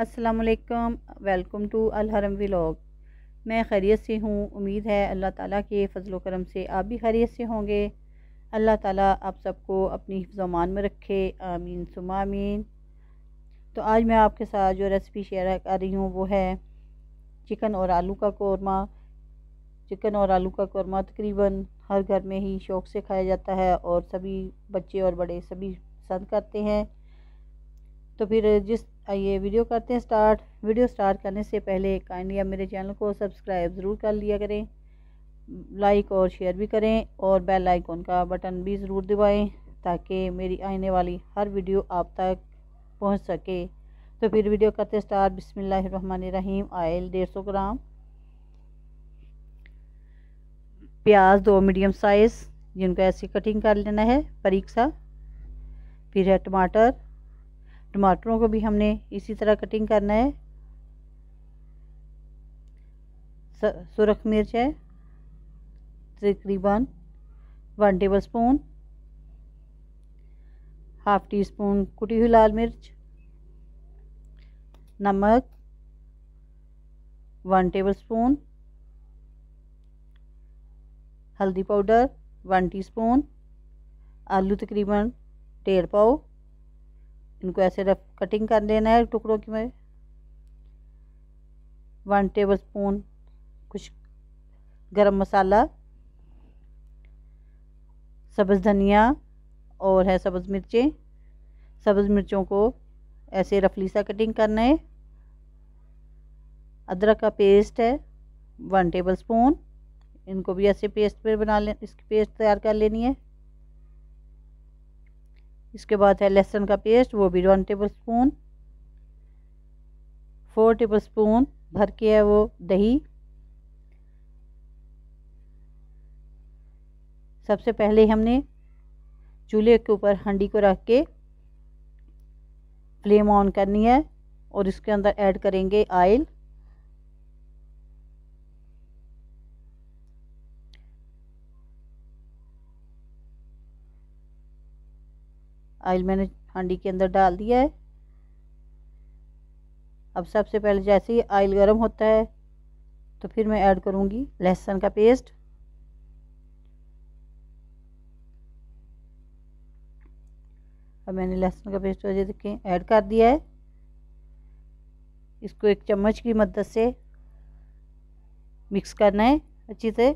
असलकम welcome to अलहरम vlog मैं खैरियत से हूँ उम्मीद है अल्लाह ताला के फजल करम से आप भी खैरियत से होंगे अल्लाह ताला आप सबको अपनी हिफ्जमान में रखे आमीन सुमामीन तो आज मैं आपके साथ जो रेसिपी शेयर कर रही हूँ वो है चिकन और आलू का कौरमा चिकन और आलू का कौरमा तकरीबन हर घर में ही शौक़ से खाया जाता है और सभी बच्चे और बड़े सभी पसंद करते हैं तो फिर जिस आइए वीडियो करते हैं स्टार्ट वीडियो स्टार्ट करने से पहले काइंडली आप मेरे चैनल को सब्सक्राइब ज़रूर कर लिया करें लाइक और शेयर भी करें और बेल आइकॉन का बटन भी ज़रूर दबाएं ताकि मेरी आने वाली हर वीडियो आप तक पहुंच सके तो फिर वीडियो करते स्टार्ट बिसमीम आयल डेढ़ सौ ग्राम प्याज दो मीडियम साइज़ जिनको ऐसी कटिंग कर लेना है परीक्षा फिर है टमाटर टमाटरों को भी हमने इसी तरह कटिंग करना है सुरख मिर्च है तकरीबन one tablespoon half teaspoon कुटी हुई लाल मिर्च नमक वन टेबल स्पून हल्दी पाउडर वन टीस्पून आलू तकरीबन डेढ़ पाव इनको ऐसे रफ कटिंग कर लेना है टुकड़ों की में वन टेबल स्पून कुछ गरम मसाला सब्ज़ धनिया और है सब्ज़ मिर्चें सब्ज़ मिर्चों को ऐसे रफली सा कटिंग करना है अदरक का पेस्ट है वन टेबल स्पून इनको भी ऐसे पेस्ट पर बना ले इसकी पेस्ट तैयार कर लेनी है इसके बाद है लहसुन का पेस्ट वो भी one tablespoon four tablespoon भर के है वो दही सबसे पहले हमने चूल्हे के ऊपर हंडी को रख के फ्लेम ऑन करनी है और इसके अंदर ऐड करेंगे आयल ऑयल मैंने हांडी के अंदर डाल दिया है अब सबसे पहले जैसे ही ऑयल गर्म होता है तो फिर मैं ऐड करूँगी लहसुन का पेस्ट अब मैंने लहसुन का पेस्ट वजह देखें ऐड कर दिया है इसको एक चम्मच की मदद से मिक्स करना है अच्छी से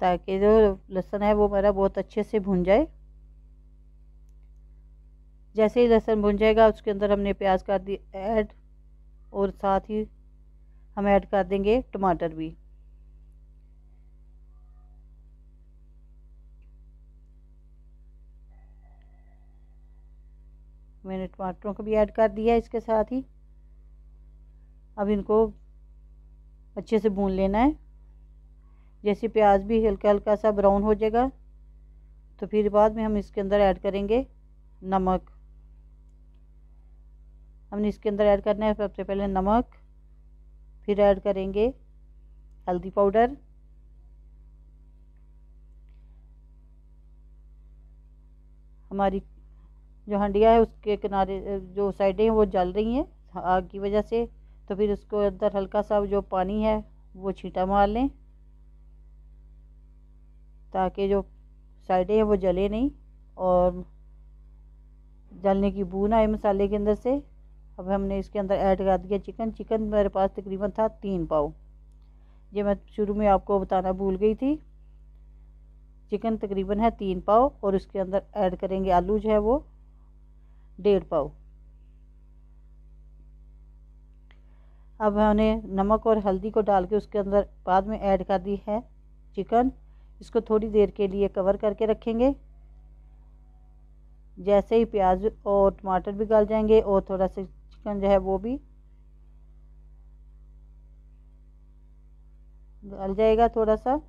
ताकि जो लहसुन है वो मेरा बहुत अच्छे से भुन जाए जैसे ही लहसुन भुन जाएगा उसके अंदर हमने प्याज कर दी ऐड और साथ ही हम ऐड कर देंगे टमाटर भी मैंने टमाटरों को भी ऐड कर दिया इसके साथ ही अब इनको अच्छे से भून लेना है जैसे प्याज भी हल्का हल्का सा ब्राउन हो जाएगा तो फिर बाद में हम इसके अंदर ऐड करेंगे नमक हमने इसके अंदर ऐड करना है सबसे पहले नमक फिर ऐड करेंगे हल्दी पाउडर हमारी जो हंडिया है उसके किनारे जो साइडें हैं वो जल रही हैं आग की वजह से तो फिर उसको अंदर हल्का सा जो पानी है वो छीटा मार लें ताकि जो साइडें हैं वो जले नहीं और जलने की बू ना आए मसाले के अंदर से अब हमने इसके अंदर ऐड कर दिया चिकन चिकन मेरे पास तकरीबन था तीन पाव ये मैं शुरू में आपको बताना भूल गई थी चिकन तकरीबन है तीन पाव और इसके अंदर ऐड करेंगे आलू जो है वो डेढ़ पाव अब हमने नमक और हल्दी को डाल के उसके अंदर बाद में ऐड कर दी है चिकन इसको थोड़ी देर के लिए कवर करके रखेंगे जैसे ही प्याज और टमाटर भी गल जाएंगे और थोड़ा सा चिकन जो है वो भी गल जाएगा थोड़ा सा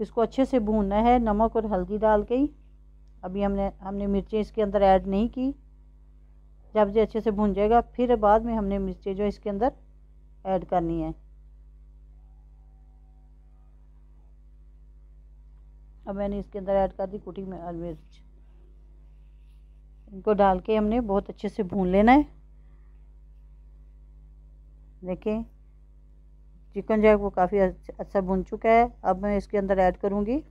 इसको अच्छे से भूनना है नमक और हल्दी डाल के ही अभी हमने हमने मिर्चें इसके अंदर ऐड नहीं की जब जो अच्छे से भून जाएगा फिर बाद में हमने मिर्चें जो इसके अंदर ऐड करनी है अब मैंने इसके अंदर ऐड कर दी कुटी में मिर्च इनको डाल के हमने बहुत अच्छे से भून लेना है देखें चिकन जो है वो काफ़ी अच्छा भून चुका है अब मैं इसके अंदर ऐड करूँगी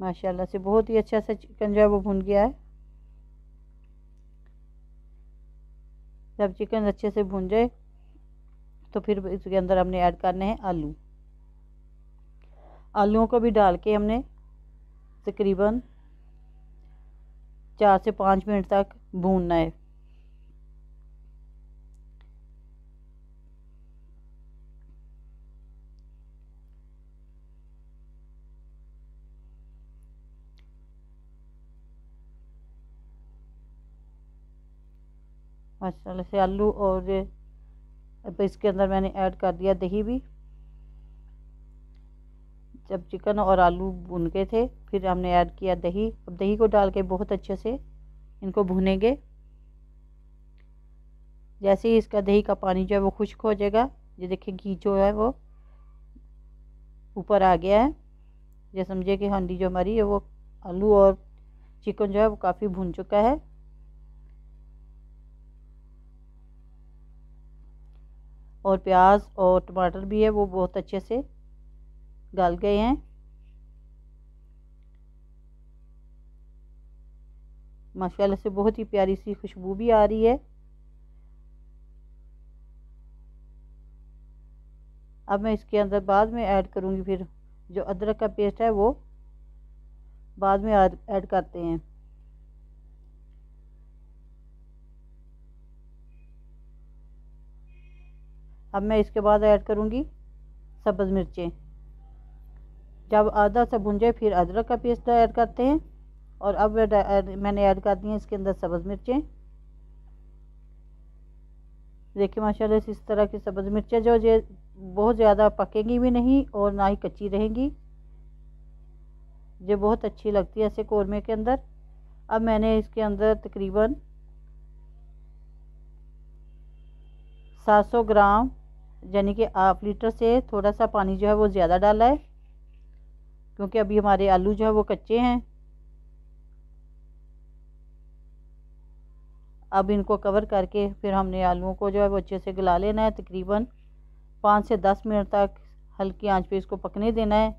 माशाल्लाह से बहुत ही अच्छा सा चिकन जो है वो भून गया है जब चिकन अच्छे से भून जाए तो फिर इसके अंदर हमने ऐड करने हैं आलू आलूओं को भी डाल के हमने तकरीबन चार से पाँच मिनट तक भूनना है माशाल्लाह से आलू और अब इसके अंदर मैंने ऐड कर दिया दही भी जब चिकन और आलू भून गए थे फिर हमने ऐड किया दही अब दही को डाल के बहुत अच्छे से इनको भुनेंगे जैसे ही इसका दही का पानी जो है वो खुश्क हो जाएगा ये देखिए घी जो है वो ऊपर आ गया है ये समझिए कि हांडी जो हमारी है वो आलू और चिकन जो है वो काफ़ी भून चुका है और प्याज और टमाटर भी है वो बहुत अच्छे से गल गए हैं माशाल्लाह से बहुत ही प्यारी सी खुशबू भी आ रही है अब मैं इसके अंदर बाद में ऐड करूँगी फिर जो अदरक का पेस्ट है वो बाद में ऐड करते हैं अब मैं इसके बाद ऐड करूँगी सब्ज़ मिर्चें जब आधा सा भुंजे फिर अदरक का पेस्ट ऐड करते हैं और अब मैंने ऐड कर दी हैं इसके अंदर सब्ज़ मिर्चें देखिए माशाल्लाह इस तरह की सब्ज़ मिर्चें जो ये बहुत ज़्यादा पकेंगी भी नहीं और ना ही कच्ची रहेंगी जो बहुत अच्छी लगती है ऐसे कौरमे के अंदर अब मैंने इसके अंदर तकरीबन 700 ग्राम यानी कि हाफ लीटर से थोड़ा सा पानी जो है वो ज़्यादा डाला है क्योंकि अभी हमारे आलू जो है वो कच्चे हैं अब इनको कवर करके फिर हमने आलूओं को जो है वो अच्छे से गला लेना है तकरीबन पाँच से दस मिनट तक हल्की आंच पे इसको पकने देना है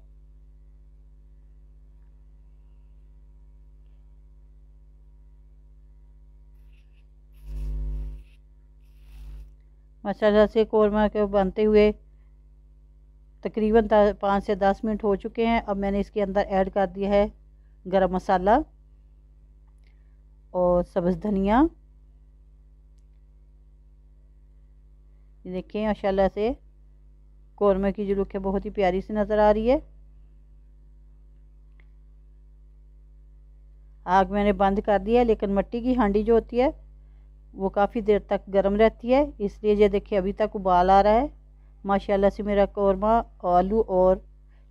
माशाल्लाह से कौरमा को बनते हुए तकरीबन पाँच से दस मिनट हो चुके हैं अब मैंने इसके अंदर ऐड कर दिया है गरम मसाला और सब्ज़ धनिया देखें माशाल्लाह से कौरमे की जो लुक है बहुत ही प्यारी सी नज़र आ रही है आग मैंने बंद कर दी है लेकिन मट्टी की हांडी जो होती है वो काफ़ी देर तक गर्म रहती है इसलिए ये देखिए अभी तक उबाल आ रहा है माशाल्लाह से मेरा कौरमा आलू और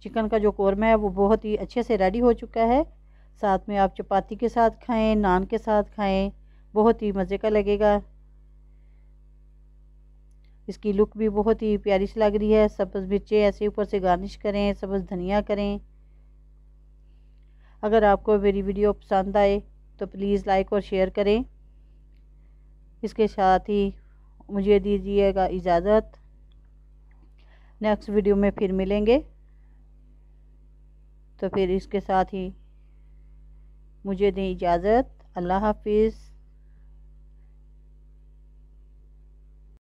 चिकन का जो कौरमा है वो बहुत ही अच्छे से रेडी हो चुका है साथ में आप चपाती के साथ खाएं नान के साथ खाएं बहुत ही मज़े का लगेगा इसकी लुक भी बहुत ही प्यारी सी लग रही है सब्ज़ मिर्चें ऐसे ऊपर से गार्निश करें सब्ज़ धनिया करें अगर आपको मेरी वीडियो पसंद आए तो प्लीज़ लाइक और शेयर करें इसके साथ ही मुझे दीजिएगा इजाज़त नेक्स्ट वीडियो में फिर मिलेंगे तो फिर इसके साथ ही मुझे दें इजाज़त अल्लाह हाफिज़